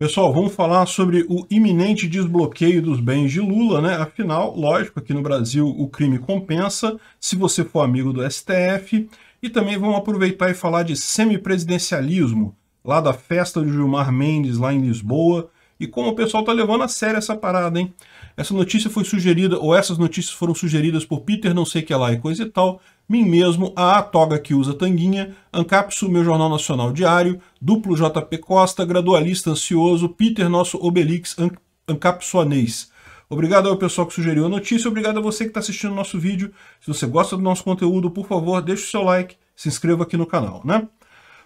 Pessoal, vamos falar sobre o iminente desbloqueio dos bens de Lula, né? Afinal, lógico, aqui no Brasil o crime compensa, se você for amigo do STF. E também vamos aproveitar e falar de semipresidencialismo, lá da festa do Gilmar Mendes, lá em Lisboa, e como o pessoal tá levando a sério essa parada, hein? Essa notícia foi sugerida, ou essas notícias foram sugeridas por Peter não sei que lá e coisa e tal, mim mesmo, a Toga que usa tanguinha, Ancapsu, meu jornal nacional diário, duplo JP Costa, gradualista ansioso, Peter, nosso Obelix an ancapsuanês. Obrigado ao pessoal que sugeriu a notícia, obrigado a você que está assistindo o nosso vídeo. Se você gosta do nosso conteúdo, por favor, deixe o seu like, se inscreva aqui no canal, né?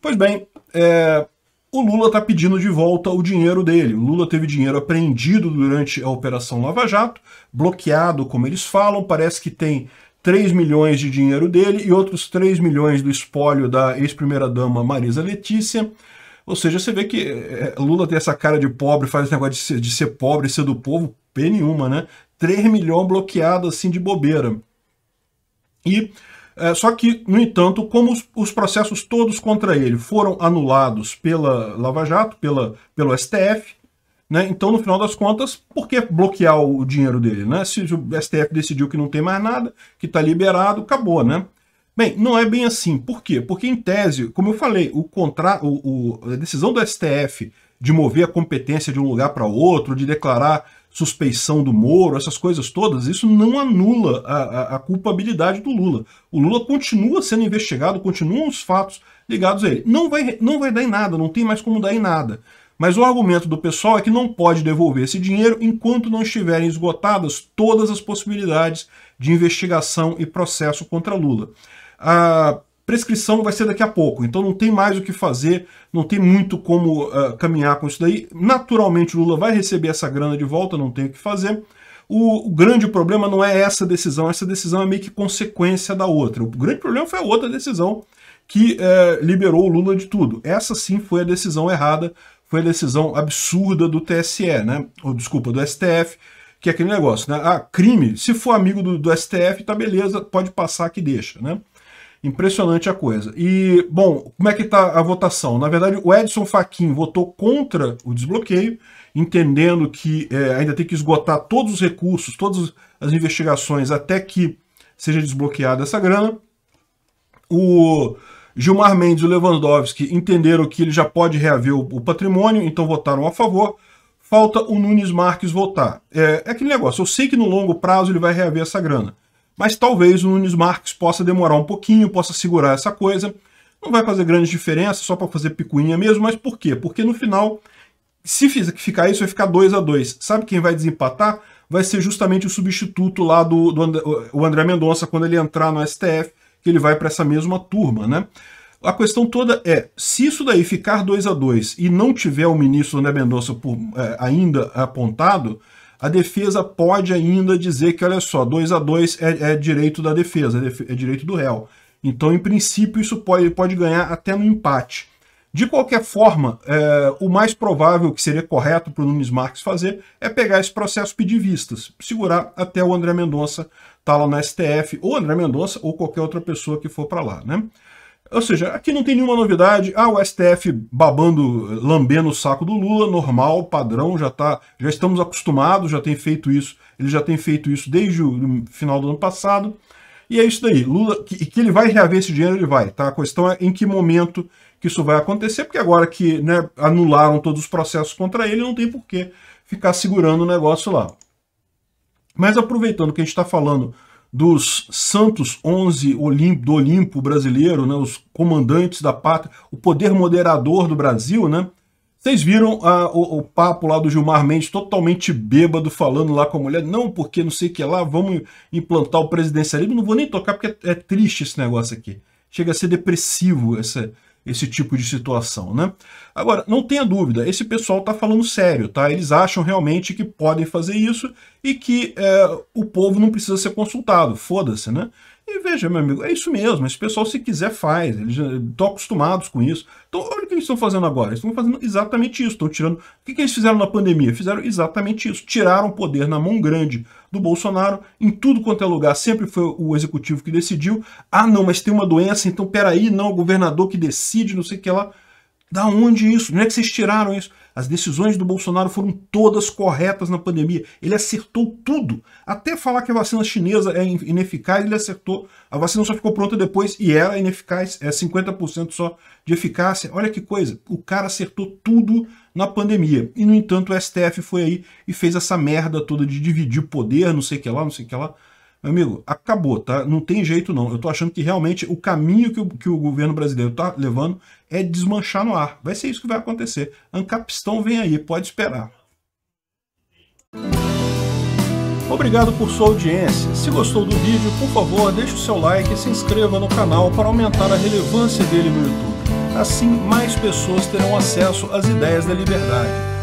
Pois bem, é o Lula está pedindo de volta o dinheiro dele. O Lula teve dinheiro apreendido durante a Operação Lava Jato, bloqueado, como eles falam, parece que tem 3 milhões de dinheiro dele e outros 3 milhões do espólio da ex-primeira-dama Marisa Letícia. Ou seja, você vê que eh, eh, Lula tem essa cara de pobre, faz esse negócio de ser, de ser pobre, ser do povo, p nenhuma, né? 3 milhões bloqueado assim de bobeira. E é, só que, no entanto, como os, os, processos todos contra ele foram anulados pela Lava Jato, pela, pelo STF, né, então, no final das contas, por que bloquear o dinheiro dele? Né? Se o STF decidiu que não tem mais nada, que está liberado, acabou, né? Bem, não é bem assim. Por quê? Porque, em tese, como eu falei, o contra... o, o a decisão do STF de mover a competência de um lugar para outro, de declarar suspeição do Moro, essas coisas todas, isso não anula a, a, a, culpabilidade do Lula. O Lula continua sendo investigado, continuam os fatos ligados a ele. Não vai, não vai dar em nada, não tem mais como dar em nada. Mas o argumento do pessoal é que não pode devolver esse dinheiro enquanto não estiverem esgotadas todas as possibilidades de investigação e processo contra Lula. Ah, Prescrição vai ser daqui a pouco, então não tem mais o que fazer, não tem muito como uh, caminhar com isso daí. Naturalmente o Lula vai receber essa grana de volta, não tem o que fazer. O, o, grande problema não é essa decisão, essa decisão é meio que consequência da outra. O grande problema foi a outra decisão que uh, liberou o Lula de tudo. Essa sim foi a decisão errada, foi a decisão absurda do TSE, né? Ou, desculpa, do STF, que é aquele negócio, né? Ah, crime, se for amigo do, do STF, tá beleza, pode passar que deixa, né? Impressionante a coisa. E, bom, como é que está a votação? Na verdade, o Edson Fachin votou contra o desbloqueio, entendendo que é, ainda tem que esgotar todos os recursos, todas as investigações até que seja desbloqueada essa grana. O Gilmar Mendes e o Lewandowski entenderam que ele já pode reaver o, o patrimônio, então votaram a favor. Falta o Nunes Marques votar. É, é aquele negócio, eu sei que no longo prazo ele vai reaver essa grana mas talvez o Nunes Marques possa demorar um pouquinho, possa segurar essa coisa. Não vai fazer grande diferença, só para fazer picuinha mesmo, mas por quê? Porque no final, se ficar isso, vai ficar 2 a 2 Sabe quem vai desempatar? Vai ser justamente o substituto lá do, do André, o André Mendonça quando ele entrar no STF, que ele vai para essa mesma turma, né? A questão toda é, se isso daí ficar 2 a 2 e não tiver o ministro André Mendonça por, é, ainda apontado, a defesa pode ainda dizer que, olha só, 2 a 2 é, é direito da defesa, é, é direito do réu. Então, em princípio, isso pode, pode ganhar até no empate. De qualquer forma, é, o mais provável que seria correto para o Nunes Marques fazer é pegar esse processo pedir vistas, segurar até o André Mendonça estar tá lá na STF, ou André Mendonça, ou qualquer outra pessoa que for para lá. Né? Ou seja, aqui não tem nenhuma novidade. Ah, o STF babando, lambendo o saco do Lula, normal, padrão, já tá, já estamos acostumados, já tem feito isso. Ele já tem feito isso desde o final do ano passado. E é isso daí. Lula, que, que ele vai reaver esse dinheiro, ele vai, tá? A questão é em que momento que isso vai acontecer, porque agora que né, anularam todos os processos contra ele, não tem por que ficar segurando o negócio lá. Mas aproveitando que a gente está falando dos santos 11 do Olimpo brasileiro, né, os comandantes da pátria, o poder moderador do Brasil, né? Vocês viram a, ah, o, o, papo lá do Gilmar Mendes totalmente bêbado falando lá com a mulher, não, porque não sei o que lá, vamos implantar o presidencialismo, não vou nem tocar porque é, é triste esse negócio aqui. Chega a ser depressivo essa, esse tipo de situação, né? Agora, não tenha dúvida, esse pessoal tá falando sério, tá? Eles acham realmente que podem fazer isso e que é, o povo não precisa ser consultado, foda-se, né? E veja, meu amigo, é isso mesmo, esse pessoal se quiser faz, eles estão eh, acostumados com isso. Então olha o que eles estão fazendo agora, eles estão fazendo exatamente isso, estão tirando... O que, que eles fizeram na pandemia? Fizeram exatamente isso, tiraram o poder na mão grande do Bolsonaro, em tudo quanto é lugar, sempre foi o executivo que decidiu. Ah não, mas tem uma doença, então peraí, não, o governador que decide, não sei o que lá... Ela... Da onde isso? Não é que vocês tiraram isso? As decisões do Bolsonaro foram todas corretas na pandemia. Ele acertou tudo. Até falar que a vacina chinesa é ineficaz, ele acertou. A vacina só ficou pronta depois e era é ineficaz, é 50% só de eficácia. Olha que coisa, o cara acertou tudo na pandemia. E, no entanto, o STF foi aí e fez essa merda toda de dividir poder, não sei o que lá, não sei o que lá. Amigo, acabou, tá? Não tem jeito não. Eu tô achando que realmente o caminho que o, que o governo brasileiro tá levando é desmanchar no ar. Vai ser isso que vai acontecer. Ancapistão vem aí, pode esperar. Obrigado por sua audiência. Se gostou do vídeo, por favor, deixe o seu like e se inscreva no canal para aumentar a relevância dele no YouTube. Assim, mais pessoas terão acesso às ideias da liberdade